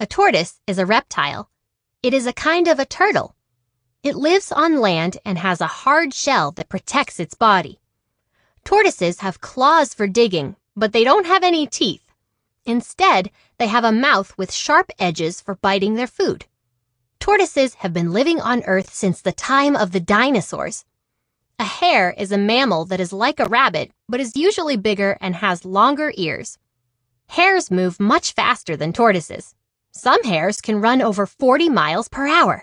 A tortoise is a reptile. It is a kind of a turtle. It lives on land and has a hard shell that protects its body. Tortoises have claws for digging, but they don't have any teeth. Instead, they have a mouth with sharp edges for biting their food. Tortoises have been living on Earth since the time of the dinosaurs. A hare is a mammal that is like a rabbit, but is usually bigger and has longer ears. Hares move much faster than tortoises. Some hares can run over 40 miles per hour.